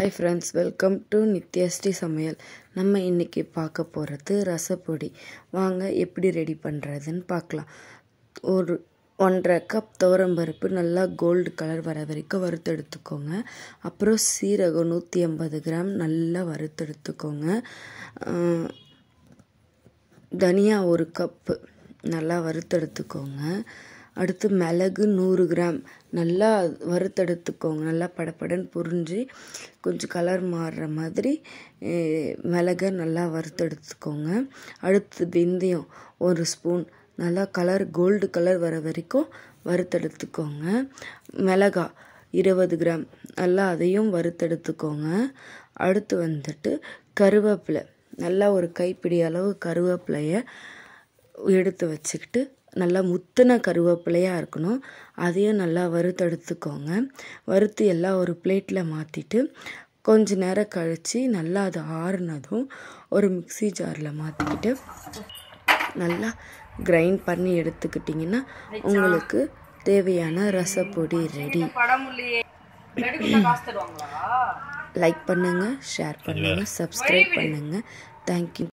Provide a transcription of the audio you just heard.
hi friends welcome to Nithyasri சமையல் நம்ம இன்றைக்கி பார்க்க போகிறது ரசப்பொடி வாங்க எப்படி ரெடி பண்ணுறதுன்னு பார்க்கலாம் ஒரு ஒன்றரை கப் துவரம்பருப்பு நல்லா கோல்டு கலர் வர வரைக்கும் வறுத்தெடுத்துக்கோங்க அப்புறம் சீரகம் நூற்றி ஐம்பது கிராம் நல்லா வறுத்தெடுத்துக்கோங்க தனியாக ஒரு கப்பு நல்லா வறுத்தெடுத்துக்கோங்க அடுத்து மிளகு நூறு கிராம் நல்லா வறுத்தெடுத்துக்கோங்க நல்லா படப்படன்னு புரிஞ்சு கொஞ்சம் கலர் மாறுற மாதிரி மிளகை நல்லா வறுத்தெடுத்துக்கோங்க அடுத்து வெந்தயம் ஒரு ஸ்பூன் நல்லா கலர் கோல்டு கலர் வர வரைக்கும் வறுத்தெடுத்துக்கோங்க மிளகா இருபது கிராம் நல்லா அதையும் வறுத்தெடுத்துக்கோங்க அடுத்து வந்துட்டு கருவேப்பிலை நல்லா ஒரு கைப்பிடி அளவு கருவேப்பிலையை எடுத்து வச்சுக்கிட்டு நல்லா முத்தின கருவேப்பிலையாக இருக்கணும் அதையும் நல்லா வறுத்தெடுத்துக்கோங்க வறுத்து எல்லாம் ஒரு பிளேட்டில் மாற்றிட்டு கொஞ்ச நேரம் கழித்து நல்லா அது ஆறுனதும் ஒரு மிக்சி ஜாரில் மாற்றிக்கிட்டு நல்லா கிரைண்ட் பண்ணி எடுத்துக்கிட்டிங்கன்னா உங்களுக்கு தேவையான ரசப்பொடி ரெடி லைக் பண்ணுங்கள் ஷேர் பண்ணுங்கள் சப்ஸ்கிரைப் பண்ணுங்கள் தேங்க்யூ